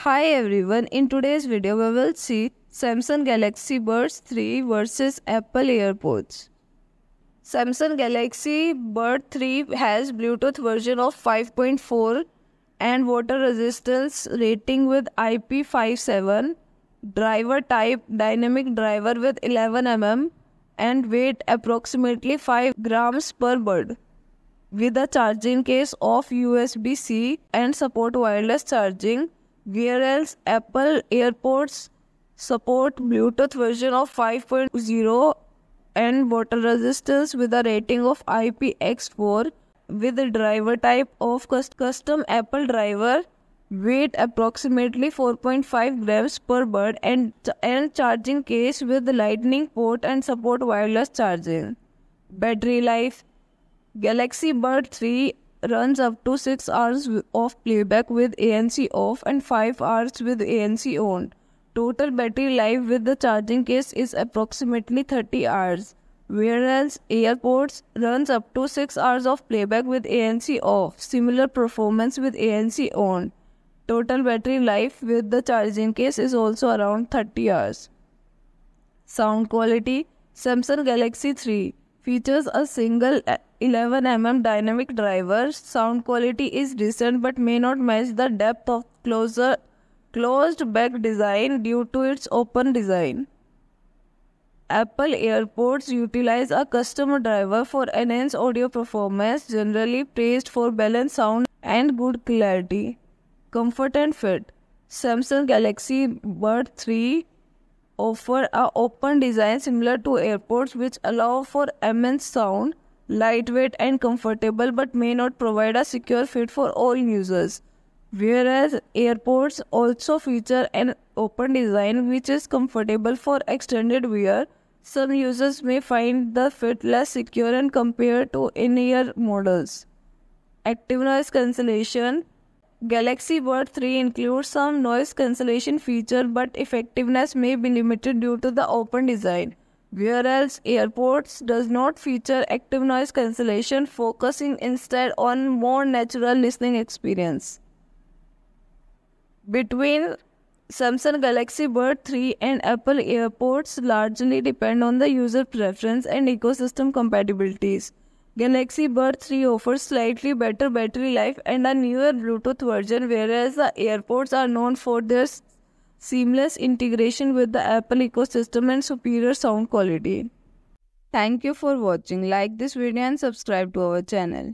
Hi everyone, in today's video we will see Samsung Galaxy Buds 3 versus Apple AirPods. Samsung Galaxy Bird 3 has Bluetooth version of 5.4 and water resistance rating with IP57, driver type dynamic driver with 11 mm and weight approximately 5 grams per bud with a charging case of USB-C and support wireless charging Whereas Apple AirPods support Bluetooth version of 5.0 and water resistance with a rating of IPX4 with a driver type of custom Apple driver weight approximately 4.5 grams per bird and and charging case with lightning port and support wireless charging battery life Galaxy Bird 3 runs up to 6 hours of playback with ANC off and 5 hours with ANC on. Total battery life with the charging case is approximately 30 hours, whereas AirPods runs up to 6 hours of playback with ANC off, similar performance with ANC on. Total battery life with the charging case is also around 30 hours. Sound quality Samsung Galaxy 3 features a single 11mm dynamic drivers. Sound quality is decent but may not match the depth of closer closed back design due to its open design. Apple AirPods utilize a custom driver for enhanced audio performance, generally praised for balanced sound and good clarity, comfort and fit. Samsung Galaxy Bird 3 offer a open design similar to AirPods which allow for immense sound lightweight and comfortable but may not provide a secure fit for all users. Whereas airports also feature an open design which is comfortable for extended wear, some users may find the fit less secure and compared to in-ear models. Active noise cancellation Galaxy Bird 3 includes some noise cancellation feature but effectiveness may be limited due to the open design. Whereas airports does not feature active noise cancellation, focusing instead on more natural listening experience. Between Samsung Galaxy Bird 3 and Apple Airports, largely depend on the user preference and ecosystem compatibilities. Galaxy Bird 3 offers slightly better battery life and a newer Bluetooth version, whereas the Airports are known for their seamless integration with the Apple ecosystem and superior sound quality. Thank you for watching. Like this video and subscribe to our channel.